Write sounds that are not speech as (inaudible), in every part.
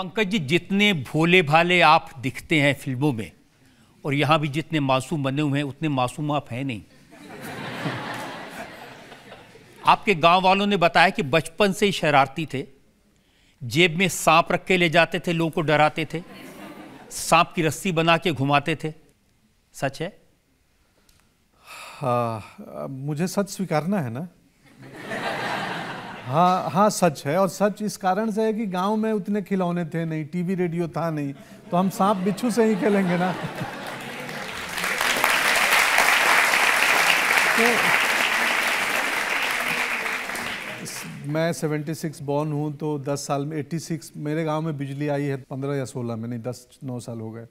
पंकज जी जितने भोले भाले आप दिखते हैं फिल्मों में और यहाँ भी जितने मासूम बने हुए हैं उतने मासूम आप हैं नहीं आपके गांव वालों ने बताया कि बचपन से ही शरारती थे जेब में सांप रख के ले जाते थे लोगों को डराते थे सांप की रस्सी बना के घुमाते थे सच है हाँ मुझे सच स्वीकारना है ना हाँ हाँ सच है और सच इस कारण से है कि गांव में उतने खिलौने थे नहीं टीवी रेडियो था नहीं तो हम सांप बिच्छू से ही खेलेंगे ना तो मैं 76 बॉर्न हूँ तो 10 साल में 86 मेरे गांव में बिजली आई है 15 या 16 में नहीं दस नौ साल हो गए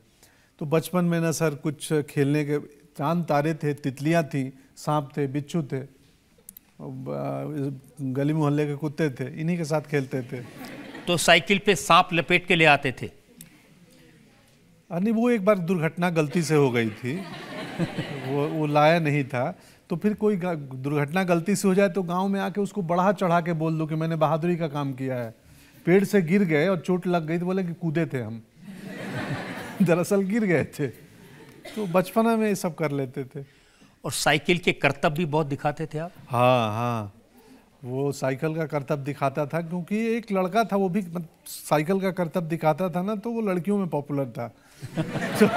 तो बचपन में ना सर कुछ खेलने के चांद तारे थे तितलियाँ थी सांप थे बिच्छू थे गली मोहल्ले के कुत्ते थे इन्हीं के साथ खेलते थे तो साइकिल पे सांप लपेट के ले आते थे अरे वो एक बार दुर्घटना गलती से हो गई थी वो वो लाया नहीं था तो फिर कोई दुर्घटना गलती से हो जाए तो गांव में आके उसको बढ़ा चढ़ा के बोल दो कि मैंने बहादुरी का काम किया है पेड़ से गिर गए और चोट लग गई तो बोले कि कूदे थे हम (laughs) दरअसल गिर गए थे तो बचपना में ये सब कर लेते थे और साइकिल के करतब भी बहुत दिखाते थे आप हाँ हाँ वो साइकिल का करतब दिखाता था क्योंकि एक लड़का था वो भी साइकिल का करतब दिखाता था ना तो वो लड़कियों में पॉपुलर था तो,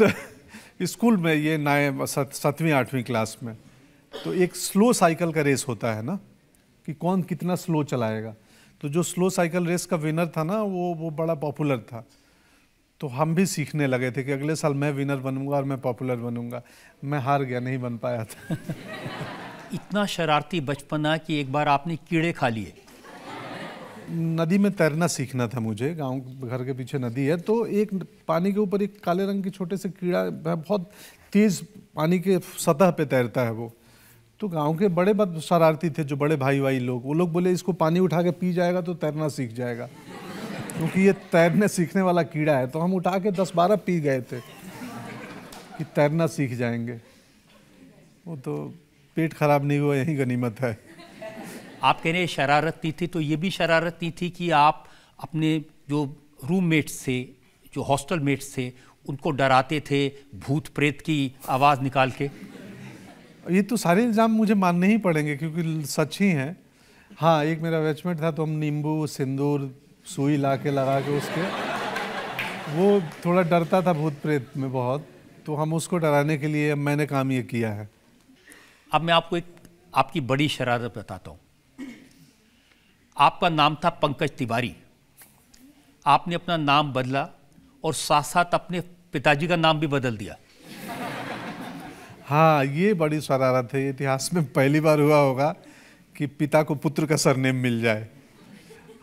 तो स्कूल में ये नाए सातवीं आठवीं क्लास में तो एक स्लो साइकिल का रेस होता है ना कि कौन कितना स्लो चलाएगा तो जो स्लो साइकिल रेस का विनर था ना वो वो बड़ा पॉपुलर था तो हम भी सीखने लगे थे कि अगले साल मैं विनर बनूंगा और मैं पॉपुलर बनूंगा मैं हार गया नहीं बन पाया था इतना शरारती बचपना कि एक बार आपने कीड़े खा लिए नदी में तैरना सीखना था मुझे गांव घर के पीछे नदी है तो एक पानी के ऊपर एक काले रंग की छोटे से कीड़ा बहुत तेज़ पानी के सतह पे तैरता है वो तो गांव के बड़े बद शरारती थे जो बड़े भाई भाई लोग वो लोग बोले इसको पानी उठा के पी जाएगा तो तैरना सीख जाएगा क्योंकि ये तैरने सीखने वाला कीड़ा है तो हम उठा के दस बारह पी गए थे कि तैरना सीख जाएंगे वो तो पेट खराब नहीं हुआ यही गनीमत है आप कह रहे शरारत नहीं थी तो ये भी शरारत नहीं थी कि आप अपने जो रूममेट्स थे जो हॉस्टल मेट्स थे उनको डराते थे भूत प्रेत की आवाज़ निकाल के ये तो सारे इल्ज़ाम मुझे मानने ही पड़ेंगे क्योंकि सच ही हैं हाँ एक मेरा वेचमेट था तो हम नींबू सिंदूर सुई ला के लगा के उसके वो थोड़ा डरता था भूत प्रेत में बहुत तो हम उसको डराने के लिए मैंने काम ये किया है अब मैं आपको एक आपकी बड़ी शरारत बताता हूँ आपका नाम था पंकज तिवारी आपने अपना नाम बदला और साथ साथ अपने पिताजी का नाम भी बदल दिया हाँ ये बड़ी शरारत है इतिहास में पहली बार हुआ होगा कि पिता को पुत्र का सरनेम मिल जाए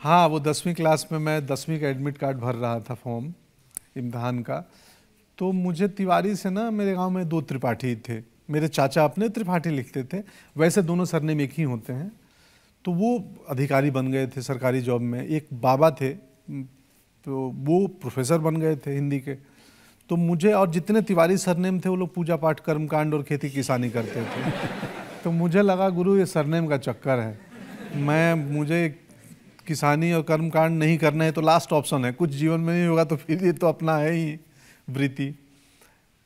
हाँ वो दसवीं क्लास में मैं दसवीं का एडमिट कार्ड भर रहा था फॉर्म इम्तहान का तो मुझे तिवारी से ना मेरे गांव में दो त्रिपाठी थे मेरे चाचा अपने त्रिपाठी लिखते थे वैसे दोनों सरनेम एक ही होते हैं तो वो अधिकारी बन गए थे सरकारी जॉब में एक बाबा थे तो वो प्रोफेसर बन गए थे हिंदी के तो मुझे और जितने तिवारी सरनेम थे वो लोग पूजा पाठ कर्मकांड और खेती किसानी करते थे (laughs) तो मुझे लगा गुरु ये सरनेम का चक्कर है मैं मुझे किसानी और कर्मकांड नहीं करना है तो लास्ट ऑप्शन है कुछ जीवन में नहीं होगा तो फिर ये तो अपना है ही वृत्ति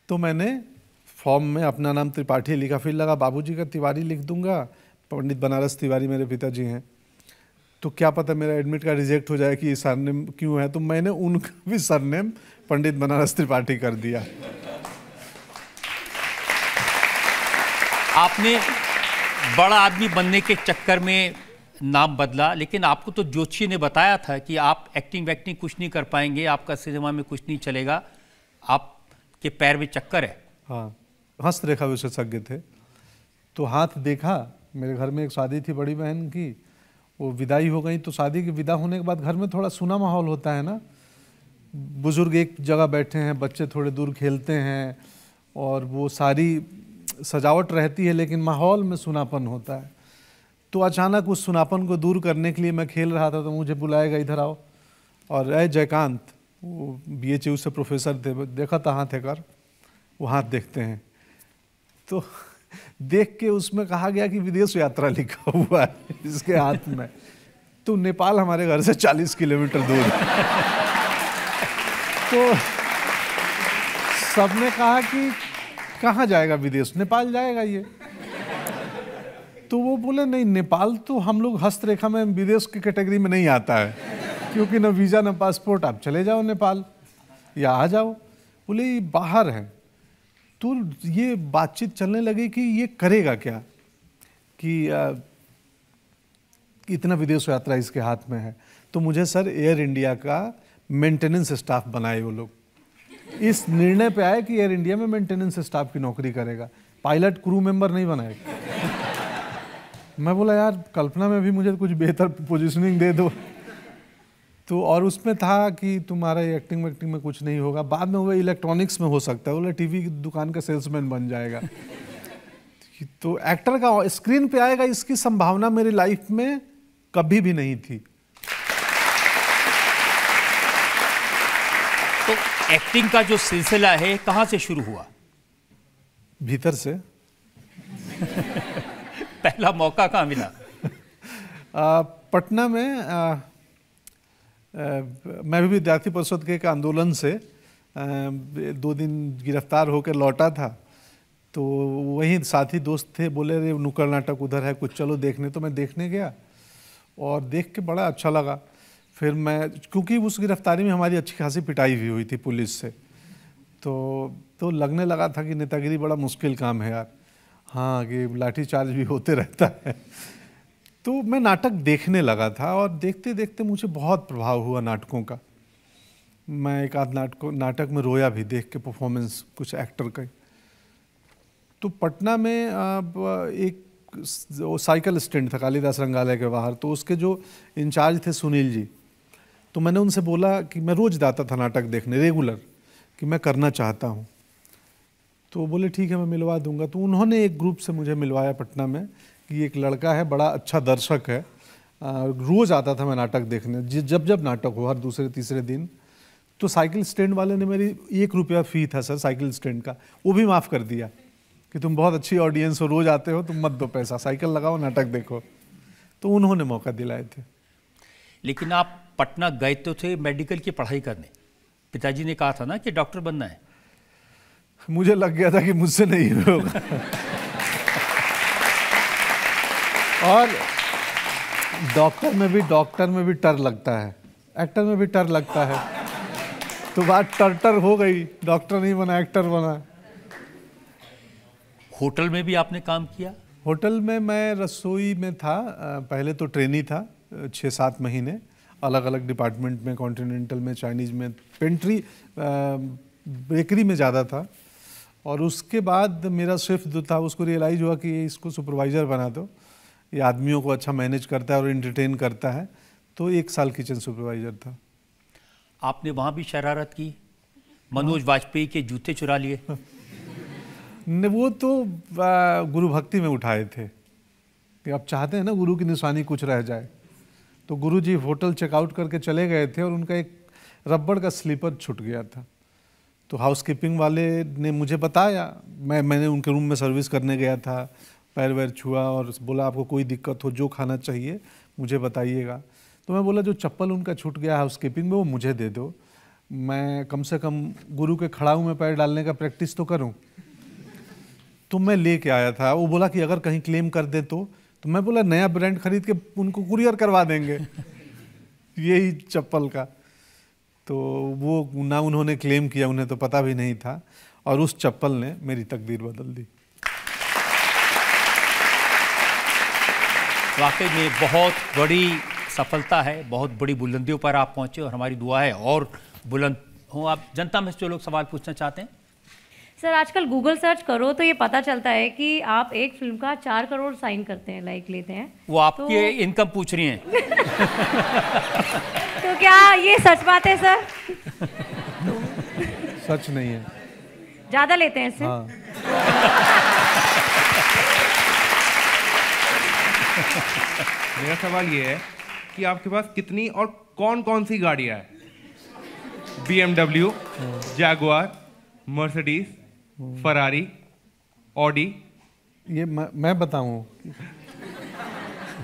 तो मैंने फॉर्म में अपना नाम त्रिपाठी लिखा फिर लगा बाबूजी का तिवारी लिख दूंगा पंडित बनारस तिवारी मेरे पिताजी हैं तो क्या पता मेरा एडमिट कार्ड रिजेक्ट हो जाए कि ये सरनेम क्यों है तो मैंने उनका भी सरनेम पंडित बनारस त्रिपाठी कर दिया आपने बड़ा आदमी बनने के चक्कर में नाम बदला लेकिन आपको तो जोशी ने बताया था कि आप एक्टिंग वैक्टिंग कुछ नहीं कर पाएंगे आपका सिनेमा में कुछ नहीं चलेगा आपके पैर में चक्कर है हाँ हस्तरेखा विशेषज्ञ थे तो हाथ देखा मेरे घर में एक शादी थी बड़ी बहन की वो विदाई हो गई तो शादी की विदा होने के बाद घर में थोड़ा सुना माहौल होता है ना बुज़ुर्ग एक जगह बैठे हैं बच्चे थोड़े दूर खेलते हैं और वो सारी सजावट रहती है लेकिन माहौल में सुनापन होता है तो अचानक उस सुनापन को दूर करने के लिए मैं खेल रहा था तो मुझे बुलाएगा इधर आओ और अय जयकांत वो बी एच यू से प्रोफेसर थे देखा था हाथ कर वो हाथ देखते हैं तो देख के उसमें कहा गया कि विदेश यात्रा लिखा हुआ है इसके हाथ में तो नेपाल हमारे घर से 40 किलोमीटर दूर है तो सबने कहा कि कहाँ जाएगा विदेश नेपाल जाएगा ये तो वो बोले नहीं नेपाल तो हम लोग हस्तरेखा में विदेश की कैटेगरी में नहीं आता है क्योंकि ना वीज़ा ना पासपोर्ट आप चले जाओ नेपाल या आ जाओ बोले ये बाहर हैं तो ये बातचीत चलने लगी कि ये करेगा क्या कि आ, इतना विदेश यात्रा इसके हाथ में है तो मुझे सर एयर इंडिया का मेंटेनेंस स्टाफ बनाए वो लोग इस निर्णय पे आए कि एयर इंडिया में मेंटेनेंस स्टाफ की नौकरी करेगा पायलट क्रू मेंबर नहीं बनाएगा मैं बोला यार कल्पना में भी मुझे कुछ बेहतर पोजिशनिंग दे दो तो और उसमें था कि तुम्हारा एक्टिंग वैक्टिंग में कुछ नहीं होगा बाद में वो इलेक्ट्रॉनिक्स में हो सकता है बोले टीवी की दुकान का सेल्समैन बन जाएगा (laughs) तो एक्टर का स्क्रीन पे आएगा इसकी संभावना मेरी लाइफ में कभी भी नहीं थी तो एक्टिंग का जो सिलसिला है कहाँ से शुरू हुआ भीतर से पहला मौका कहाँ मिला (laughs) पटना में आ, आ, मैं भी विद्यार्थी परिषद के एक आंदोलन से आ, दो दिन गिरफ्तार होकर लौटा था तो वहीं साथी दोस्त थे बोले रे नुक्कड़ नाटक उधर है कुछ चलो देखने तो मैं देखने गया और देख के बड़ा अच्छा लगा फिर मैं क्योंकि उस गिरफ्तारी में हमारी अच्छी खासी पिटाई भी हुई थी पुलिस से तो तो लगने लगा था कि नेतागिरी बड़ा मुश्किल काम है यार हाँ कि लाठी चार्ज भी होते रहता है तो मैं नाटक देखने लगा था और देखते देखते मुझे बहुत प्रभाव हुआ नाटकों का मैं एक आध नाटक नाटक में रोया भी देख के परफॉर्मेंस कुछ एक्टर का तो पटना में अब एक साइकिल स्टैंड था कालीदास रंगालय के बाहर तो उसके जो इंचार्ज थे सुनील जी तो मैंने उनसे बोला कि मैं रोज़ जाता था नाटक देखने रेगुलर कि मैं करना चाहता हूँ तो बोले ठीक है मैं मिलवा दूंगा तो उन्होंने एक ग्रुप से मुझे मिलवाया पटना में कि एक लड़का है बड़ा अच्छा दर्शक है रोज़ आता था मैं नाटक देखने जब जब नाटक हो हर दूसरे तीसरे दिन तो साइकिल स्टैंड वाले ने मेरी एक रुपया फ़ी था सर साइकिल स्टैंड का वो भी माफ़ कर दिया कि तुम बहुत अच्छी ऑडियंस हो रोज़ आते हो तुम मत दो पैसा साइकिल लगाओ नाटक देखो तो उन्होंने मौका दिलाए थे लेकिन आप पटना गए तो थे मेडिकल की पढ़ाई करने पिताजी ने कहा था ना कि डॉक्टर बनना है मुझे लग गया था कि मुझसे नहीं होगा और डॉक्टर में भी डॉक्टर में भी टर लगता है एक्टर में भी टर लगता है तो बात टर टर हो गई डॉक्टर नहीं बना एक्टर बना होटल में भी आपने काम किया होटल में मैं रसोई में था पहले तो ट्रेनी था छः सात महीने अलग अलग डिपार्टमेंट में कॉन्टिनेंटल में चाइनीज़ में पेंट्री बेकरी में ज़्यादा था और उसके बाद मेरा स्विफ्ट जो था उसको रियलाइज़ हुआ कि इसको सुपरवाइज़र बना दो ये आदमियों को अच्छा मैनेज करता है और इंटरटेन करता है तो एक साल किचन सुपरवाइज़र था आपने वहाँ भी शरारत की मनोज वाजपेयी के जूते चुरा लिए (laughs) ने वो तो गुरु भक्ति में उठाए थे कि आप चाहते हैं ना गुरु की निशानी कुछ रह जाए तो गुरु जी होटल चेकआउट करके चले गए थे और उनका एक रबड़ का स्लीपर छूट गया था तो हाउस कीपिंग वाले ने मुझे बताया मैं मैंने उनके रूम में सर्विस करने गया था पैर वैर छुआ और बोला आपको कोई दिक्कत हो जो खाना चाहिए मुझे बताइएगा तो मैं बोला जो चप्पल उनका छूट गया हाउस कीपिंग में वो मुझे दे दो मैं कम से कम गुरु के खड़ाऊ में पैर डालने का प्रैक्टिस तो करूँ तो मैं ले कर आया था वो बोला कि अगर कहीं क्लेम कर दे तो तो मैं बोला नया ब्रांड खरीद के उनको कुरियर करवा देंगे (laughs) यही चप्पल का तो वो ना उन्होंने क्लेम किया उन्हें तो पता भी नहीं था और उस चप्पल ने मेरी तकदीर बदल दी वाकई में बहुत बड़ी सफलता है बहुत बड़ी बुलंदियों पर आप पहुंचे और हमारी दुआ है और बुलंद हो आप जनता में जो लोग सवाल पूछना चाहते हैं सर आजकल गूगल सर्च करो तो ये पता चलता है कि आप एक फिल्म का चार करोड़ साइन करते हैं लाइक लेते हैं वो आपकी तो... इनकम पूछ रही हैं (laughs) तो क्या ये सच बात है सर सच नहीं है ज्यादा लेते हैं हाँ। मेरा सवाल ये है कि आपके पास कितनी और कौन कौन सी गाड़ियां हैं बी एमडब्ल्यू जैगुआर मर्सिडीज हम्म। फरारी ऑडी ये मैं बताऊं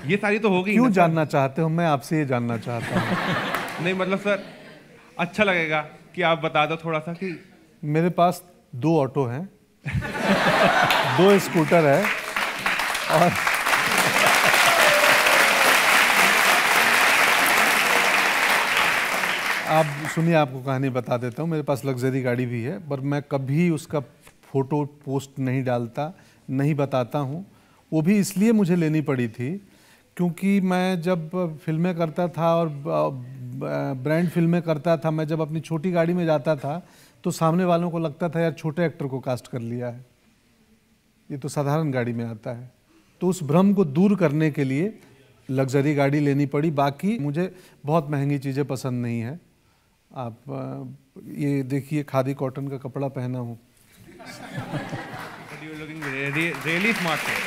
ये सारी तो होगी क्यों जानना चाहते हो मैं आपसे ये जानना चाहता हूँ (laughs) नहीं मतलब सर अच्छा लगेगा कि आप बता दो थोड़ा सा कि मेरे पास दो ऑटो हैं (laughs) दो स्कूटर है और आप सुनिए आपको कहानी बता देता हूँ मेरे पास लग्जरी गाड़ी भी है पर मैं कभी उसका फ़ोटो पोस्ट नहीं डालता नहीं बताता हूँ वो भी इसलिए मुझे लेनी पड़ी थी क्योंकि मैं जब फिल्में करता था और ब्रांड फिल्में करता था मैं जब अपनी छोटी गाड़ी में जाता था तो सामने वालों को लगता था यार छोटे एक्टर को कास्ट कर लिया है ये तो साधारण गाड़ी में आता है तो उस भ्रम को दूर करने के लिए लग्जरी गाड़ी लेनी पड़ी बाकी मुझे बहुत महंगी चीज़ें पसंद नहीं है आप ये देखिए खादी कॉटन का कपड़ा पहना हूँ but you're looking really, really smart.